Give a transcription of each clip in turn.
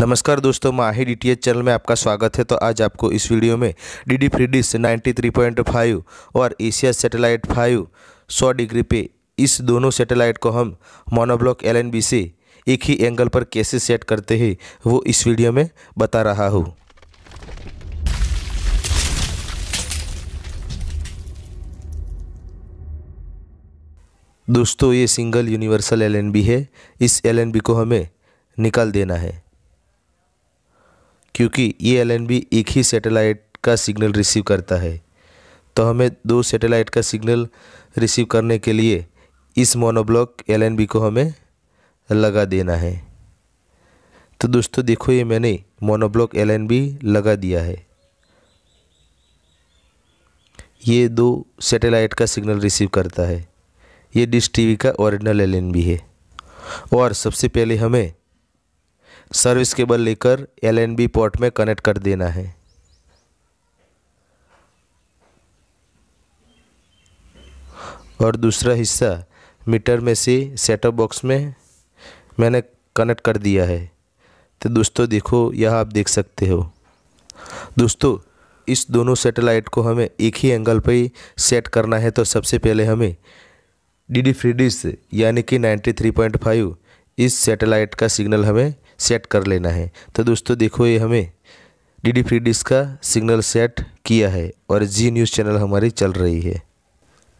नमस्कार दोस्तों माही D T channel में आपका स्वागत है तो आज आपको इस वीडियो में D D free dish ninety और एशिया सैटेलाइट फाइव सौ डिग्री पे इस दोनों सैटेलाइट को हम मोनोब्लॉक एल से एक ही एंगल पर कैसे सेट करते हैं वो इस वीडियो में बता रहा हूँ दोस्तों ये सिंगल यूनिवर्सल एल है इस एल को हमें निकाल देना है क्योंकि ये एल एक ही सैटेलाइट का सिग्नल रिसीव करता है तो हमें दो सैटेलाइट का सिग्नल रिसीव करने के लिए इस मोनोब्लॉक एल को हमें लगा देना है तो दोस्तों देखो ये मैंने मोनोब्लॉक एल लगा दिया है ये दो सैटेलाइट का सिग्नल रिसीव करता है ये डिश टीवी का ओरिजिनल एल है और सबसे पहले हमें सर्विस केबल लेकर एल पोर्ट में कनेक्ट कर देना है और दूसरा हिस्सा मीटर में से सेटअप बॉक्स में मैंने कनेक्ट कर दिया है तो दोस्तों देखो यह आप देख सकते हो दोस्तों इस दोनों सैटेलाइट को हमें एक ही एंगल पर ही सेट करना है तो सबसे पहले हमें डी डी फ्री यानी कि 93.5 इस सैटेलाइट का सिग्नल हमें सेट कर लेना है तो दोस्तों देखो ये हमें डी डी फ्री डिस्क का सिग्नल सेट किया है और जी न्यूज़ चैनल हमारी चल रही है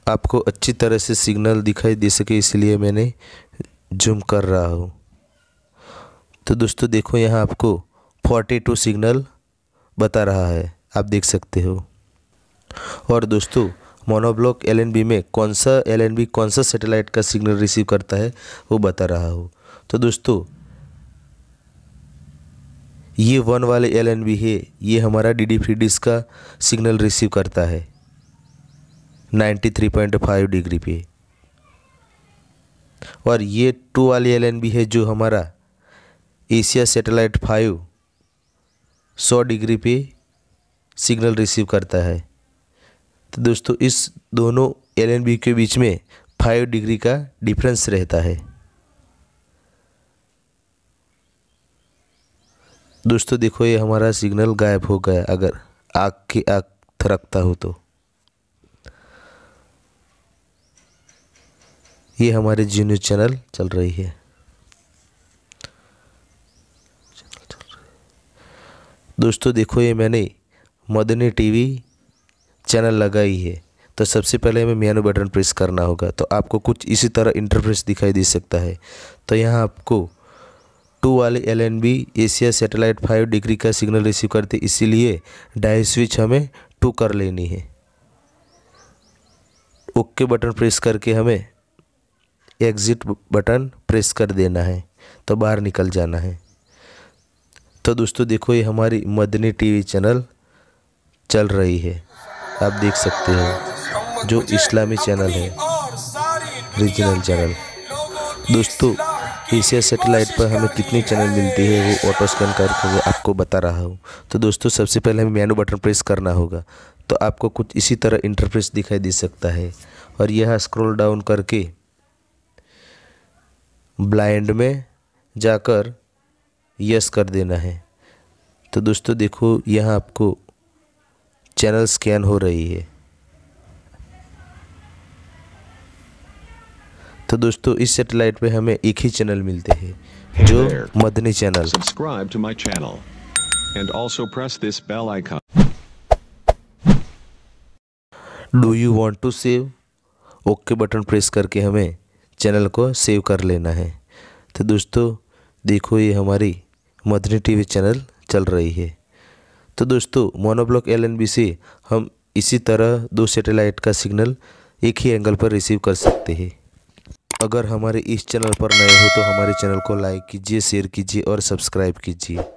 आपको अच्छी तरह से सिग्नल दिखाई दे सके इसलिए मैंने जूम कर रहा हूँ तो दोस्तों देखो यहाँ आपको 42 सिग्नल बता रहा है आप देख सकते हो और दोस्तों मोनोब्लॉक एलएनबी में कौन सा एलएनबी कौन सा सेटेलाइट का सिग्नल रिसीव करता है वो बता रहा हो तो दोस्तों ये वन वाले एल एन बी है ये हमारा डी डी फ्री डिश का सिग्नल रिसीव करता है 93.5 डिग्री पे और ये टू वाली एल एन बी है जो हमारा एशिया सैटेलाइट फाइव सौ डिग्री पे सिग्नल रिसीव करता है तो दोस्तों इस दोनों एल एन बी के बीच में फाइव डिग्री का डिफरेंस रहता है दोस्तों देखो ये हमारा सिग्नल गायब हो गया अगर आग की आग थरकता हो तो ये हमारे जी न्यूज़ चैनल चल रही है दोस्तों देखो ये मैंने मदनी टीवी चैनल लगाई है तो सबसे पहले हमें मेनू बटन प्रेस करना होगा तो आपको कुछ इसी तरह इंटरफेस दिखाई दे सकता है तो यहाँ आपको टू वाले L N B Asia satellite five degree का सिग्नल रिसीव करते इसीलिए डाई स्विच हमें टू कर लेनी है ओके बटन प्रेस करके हमें एग्ज़िट बटन प्रेस कर देना है तो बाहर निकल जाना है तो दोस्तों देखो ये हमारी मदनी टीवी चैनल चल रही है आप देख सकते हो जो इस्लामी चैनल है रीजनल चैनल दोस्तों एशिया सेटेलाइट पर हमें कितनी चैनल मिलती है वो ऑटो स्कैन करके वो आपको बता रहा हूँ तो दोस्तों सबसे पहले हमें मेनू बटन प्रेस करना होगा तो आपको कुछ इसी तरह इंटरफेस दिखाई दे सकता है और यह स्क्रॉल डाउन करके ब्लाइंड में जाकर यस कर देना है तो दोस्तों देखो यहाँ आपको चैनल स्कैन हो रही है तो दोस्तों इस सेटेलाइट पे हमें एक ही चैनल मिलते हैं जो Madani channel subscribe to my channel and also press this bell icon do you want to save okay button press करके हमें चैनल को सेव कर लेना है तो दोस्तों देखो ये हमारी मदनी टीवी चैनल चल रही है तो दोस्तों मोनोब्लॉक एलएनबी से हम इसी तरह दो सैटेलाइट का सिग्नल एक ही एंगल पर रिसीव कर सकते हैं अगर हमारे इस चैनल पर नए हो तो हमारे चैनल को लाइक कीजिए शेयर कीजिए और सब्सक्राइब कीजिए